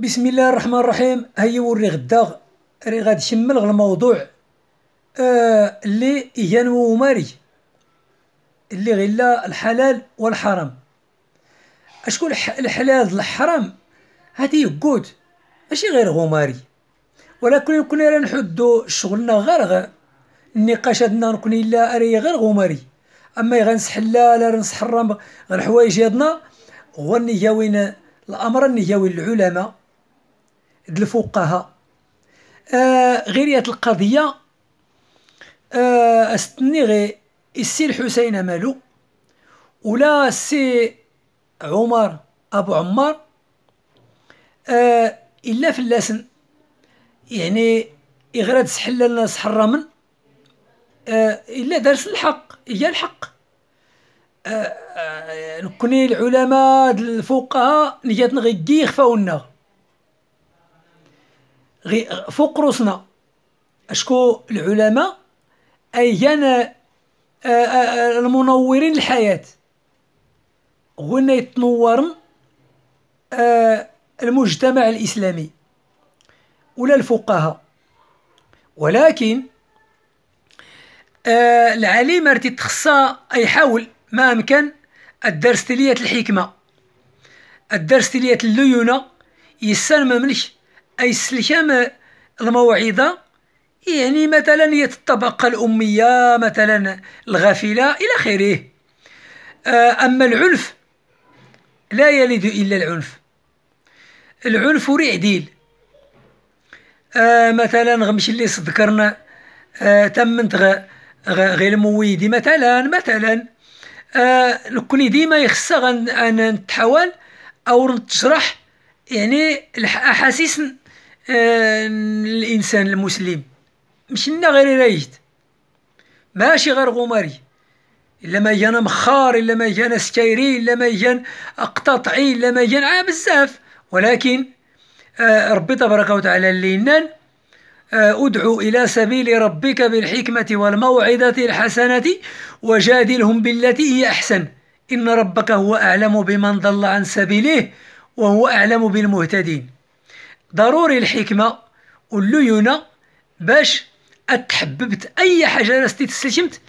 بسم الله الرحمن الرحيم هيا وري غدا ري غادي نشمل الموضوع اللي آه اللي وماري اللي غلا الحلال والحرام اشكون الحلال الحرام هادي يقود ماشي غير غماري ولكن كنا راه نحدو شغلنا غير النقاش هادنا نكون الا اري غير غماري اما غنسح لا لا نسح غير حوايج هادنا هو النياوين الامر النياوي العلماء الفقهاء آه غير هاد القضيه آه استني غير السي الحسين مالو ولا السي عمر ابو عمار آه الا اللسن يعني يغرد سحل الناس حرامن آه الا دارس الحق هي الحق آه آه نكوني العلماء الفقهاء نيتنا غير يخفاونا فوق روسنا اشكو العلماء ايان آه، آه، المنورين الحياه هنا يتنور آه، المجتمع الاسلامي ولا الفقهاء ولكن العليم ارتي تخصى يحاول ما امكن الدرس تلية الحكمه الدرس تلية الليونه يسال ما ملش أي استلكام الموعظة يعني مثلا هي الطبقة الأمية مثلا الغافلة إلى آخره آه، أما العنف لا يلد إلا العنف العنف رعديل آه مثلا غمشي اللي صدكرنا آه تمنت غ... غير مويدي مثلا مثلا آه نكوني ديما يخصها غن... نتحاول او نتجرح يعني الاحاسيس الانسان المسلم مشينا غير رايد ماشي غير غماري الا ما جانا مخار الا ما جانا سكيري الا ما جانا اقتطعي الا ما جانا آه بزاف ولكن آه ربي تبارك وتعالى اللينان آه ادعو الى سبيل ربك بالحكمه والموعظه الحسنه وجادلهم بالتي هي احسن ان ربك هو اعلم بمن ضل عن سبيله وهو اعلم بالمهتدين ضروري الحكمه والليونه باش اتحببت اي حاجه انا استسلمت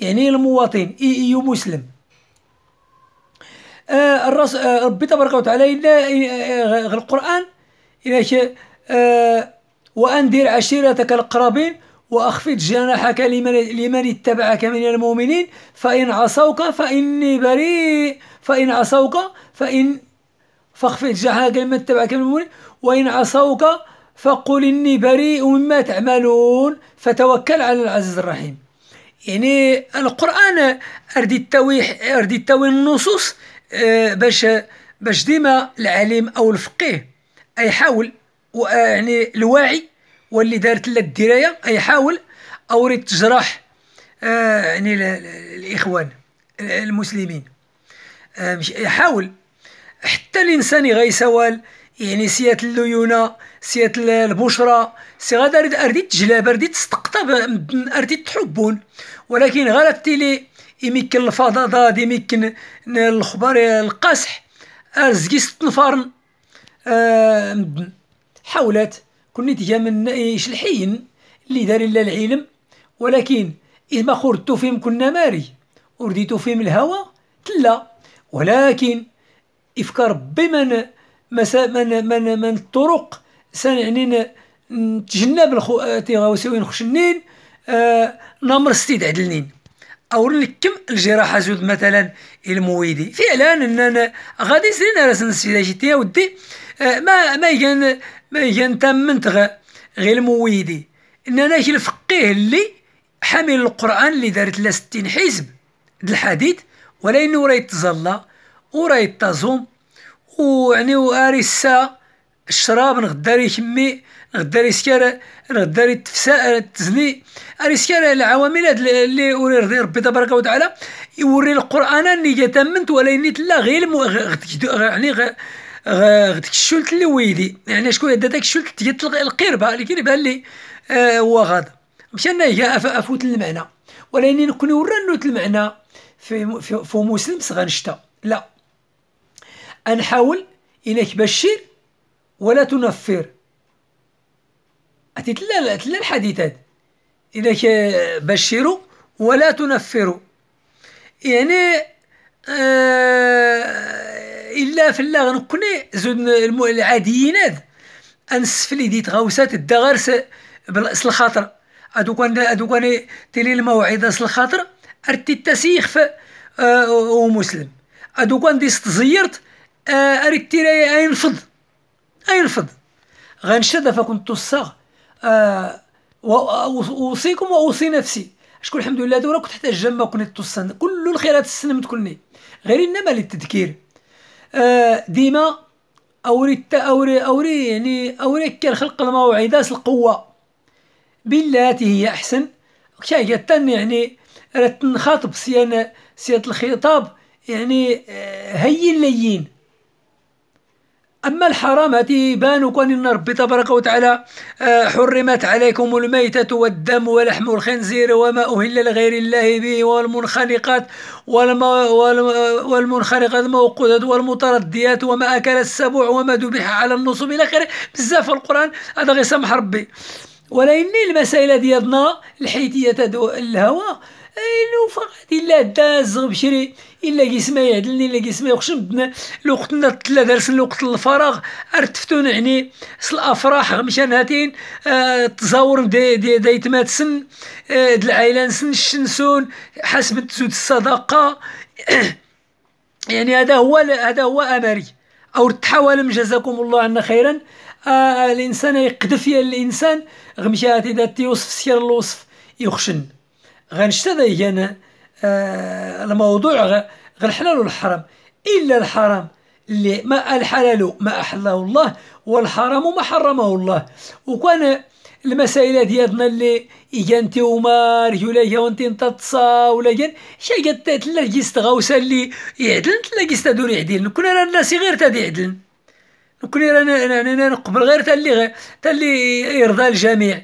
يعني المواطن اي اي مسلم آه الرس آه ربي تبارك وتعالى الا آه، آه، القران الا آه وانذر عشيرتك القرابين واخفض جناحك لمن لمن اتبعك من المؤمنين فان عصوك فاني بريء فان عصوك فان فاخفض جناحك لمن اتبعك من المؤمنين وإن عصوك فقل إني بريء مما تعملون فتوكل على العزيز الرحيم يعني القرآن أردي التويح أردي التوي النصوص آه، باش باش ديما العليم أو الفقيه أيحاول آه، يعني الواعي واللي دارت لك الدراية أيحاول أو ريت تجرح آه، يعني الإخوان المسلمين يحاول حتى الإنسان غيسوال يعني سيات الليونه سيات البشرى سي غادا ردي تجلاب ردي تستقطب ردي تحبون ولكن غير التيلي يمكن الفضاضة يمكن الخبار القاسح ارزقي ستنفارن أه حاولات كوني تجا من ايش الحين اللي داري لا العلم ولكن إذا ما خردتو فيهم كنا ماري ورديتو فيهم الهوى تلا ولكن إفكار ربي من من من الطرق سان يعني نتجنب الغوسوين خشنين آه نمر ستيد عدلنين او نكم الجراحه زود مثلا المويدي فعلا اننا غادي سرينا راس نسيد جيتي ودي آه، ما ما يجن ما كان تمنت غير المويدي اننا شي الفقيه اللي حامل القران اللي دارت لا 60 حزب د الحديث ولا انه راه يتزلى وراه يتزوم ويعني واري الساعة الشراب نغدا ري كمي نغدا ري سكار نغدا لي تفسا تزني اري سكار العوامل هاد اللي وري ربي تبارك وتعالى يوري القران اللي جاتمنت ولا نيت لا غير يعني غدك الشلت اللي ويدي يعني شكون داك الشلت ديال القربه اللي بان لي آه، هو غاد مشى انا هي افوت المعنى ولكن كون ورا المعنى في في, في مسلم صغنشتا لا حاول انك بشير ولا تنفر تتلا تلا الحديث هذا انك بشير ولا تنفر يعني آه الا الله غنقني زود العاديين هذا انسفلي ديت غوسات الدغرس بالاصل الخاطر هادوك هادوك تيلي الموعظه اس الخاطر ارتي التسيخ في آه ومسلم هذوك ندي استزيرت آه، اريك تيراي اينفض اينفض غنشد فكنت الصاغ أه واوصيكم واوصي نفسي شكون الحمد لله دابا كنت حتى الجامع كنت توصن كل الخيرات السنه متكلني غير انما للتذكير أه ديما اوري اوري اوري يعني اوريك الخلق الموعظه القوه بالتي هي احسن كي يعني يعني تنخاطب سيانه سياده الخطاب يعني آه، هين لين أما الحرام هذه يبان وكان إن ربي تبارك وتعالى آه، حرمت عليكم الميتة والدم ولحم الخنزير وما أهل لغير الله به والمنخنقات والمنخنقات الموقودة والمترديات وما أكل السبع وما ذبح على النصب إلى آخره بزاف القرآن هذا غير سمح ربي ولكن المسائل ديالنا الحيتية الهوى لو فقط الا داز بشري الا قسما يعدلني الا قسما يخشم بدنا لوقتنا تلا درس لوقت الفراغ ارتفتون عني سل الافراح غمشان هاتين آه تزاور دي دي ديتماتسن آه د العائله نسن الشنسون حسب تسود الصدقه يعني هذا هو هذا هو امري او تحاول جزاكم الله عنا خيرا آه الانسان يقدف يا الانسان غمشات اذا تيوصف سير الوصف يخشن غنشتا هنا آه، الموضوع غ... غالحلال والحرام الا الحرام اللي ما الحلال ما احله الله والحرام ما حرمه الله وكان المسائل ديالنا اللي يجانتي وما رجولا جاونتي نتتصا ولا جان شي قالت تلا جيست غوسه اللي يعدلن تلا جيست يعدلن كنا انا الناس غير تاد يعدلن كنا رانا نقبل غير تا اللي تا اللي يرضى الجميع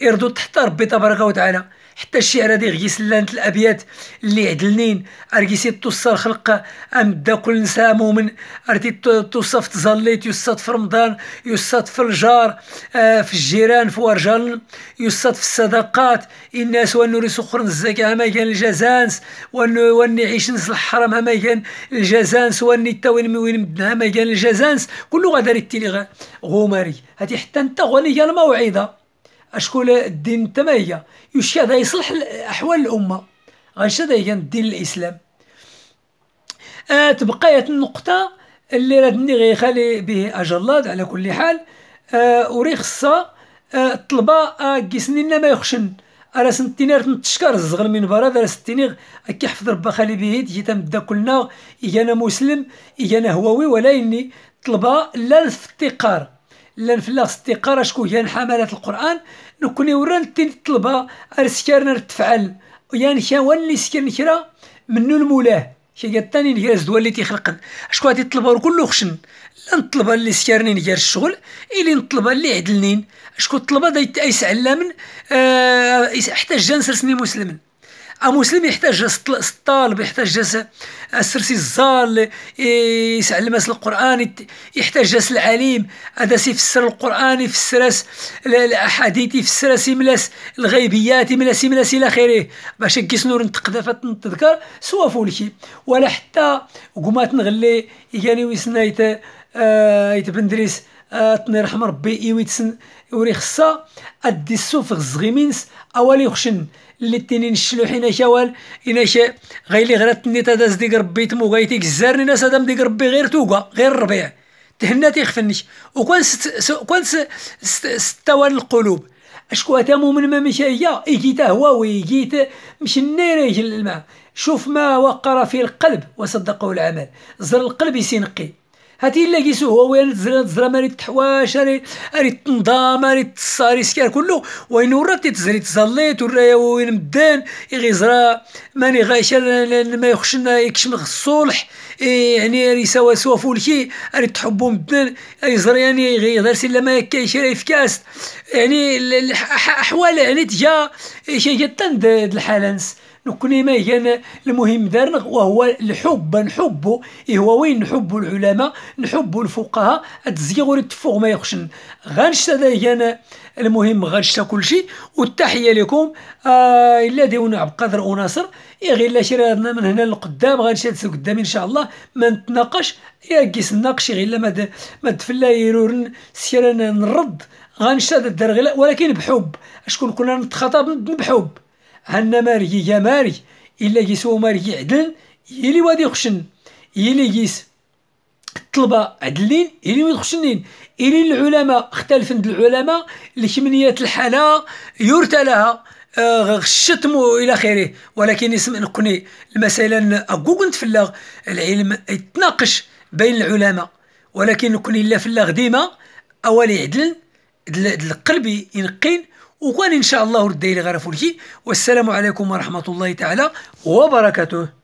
يرضو تحت ربي تبارك وتعالى حتى الشعر هذه غي سلانت الابيات اللي عدلنين ارقيسي توصل خلق امدا كل نسامو مؤمن ارتي توصف تزليت يصاد في رمضان يصاد في الجار آه في الجيران في ورجال يصاد في الصدقات الناس وانو رسخرن الزكاة ما كان الجزانس وانو واني نس الحرم ما كان الجزانس واني تا وين وين مدنا ما كان الجزانس كله غادي تيلي غوماري هادي حتى انت غنية الموعظة اشكون الدين تما هي يشي هذا يصلح احوال الامه غير هذا هي الدين الاسلام آه تبقيت النقطه اللي رادني غيخلي به اجر الله على كل حال آه وري خصها آه الطلبه آه كيسنين ما يخشن على سنتينير تنتشكر الزغل من برا دار ستينير كيحفظ ربا خالي به تجي تمدا كلنا اجانا مسلم اجانا هواوي ولا اني طلبه لا الافتقار لان فلا قرا شكون هي حملات القرآن نكون وران تين الطلبة ارسكارنا تفعل يعني كان ولي سكر نكرا منو المولاه كي قال تاني نكرا زدوا اللي تيخلق شكون غادي الطلبة كله خشن لا الطلبة اللي سكرني غير الشغل الين الطلبة اللي عدلنين شكون الطلبة دا علامن آه حتى جان رسمي مسلمن مسلم يحتاج الطالب يحتاج السرسي الزال يسعلم القران يحتاج العليم هذا يفسر القران يفسر الاحاديث يفسر يملاس الغيبيات يملاس يملاس الى اخره باش كيس نور نتقدا نتذكر سوا فولكي ولا حتى قمات نغلي يعني ويسنا يتبندريس آه تني رحم ربي ويتسن وري خصا أدي السوف غزغيمينس أولي خشن اللي تنين الشلوحين شوال الى غيلي غير تني داز ديك ربي تمو غايتي كزارني ناس هذا ديك ربي غير توكا غير الربيع تهنا تيخفنش وكان ست ست ستوان القلوب اشكو اتامو مؤمن ما مشى هي ايكيتا هو ويكيت مش النيريج الماء شوف ما وقر في القلب وصدقه العمل زر القلب يسينقي هاتي الا كيسو هو وين الزرام راه التحواش ري تنضام ري تصاري سكار كله وين ورا تزري تزليت ورا وين مدان يغيزرا ماني غايش ما يخشنا يكشمغ الصلح يعني ري سوا سوا فولكي راه تحبو مدان يزرا يعني غير سلا ما كاينش في كاس يعني الاحوال يعني تجا شي جدا الحالة نس نكوني ما كان المهم دارنا وهو الحب نحبو إيه هو وين نحبو العلماء نحبو الفقهاء تزيغور للتفوق ما يخشن غانش هذا كان المهم غانش كلشي والتحيه لكم آه الا ديونا عبد القادر وناصر إيه غير لا رياضنا من هنا لقدام هذا قدام ان شاء الله ما نتناقش يا كيس نناقش إيه غير ما ما تفلا يرورن سيرنا نرد هذا الدرغله ولكن بحب شكون كنا نتخاطب بحب مارجي يا مارج إلا جيس مارجي عدل يلي وادي خشن يلي جيس الطلبة عدلين وادي خشنين إلي العلماء اختلفن العلماء لكمنية الحالة يرتى لها آه، غشتمو الشتم إلى خيره ولكن اسم نقني مثلا أقوق فلاغ العلم يتناقش بين العلماء ولكن نكون إلا فلاغ ديما أول عدل القلب ينقين وكان إن شاء الله رد غرفولكي والسلام عليكم ورحمة الله تعالى وبركاته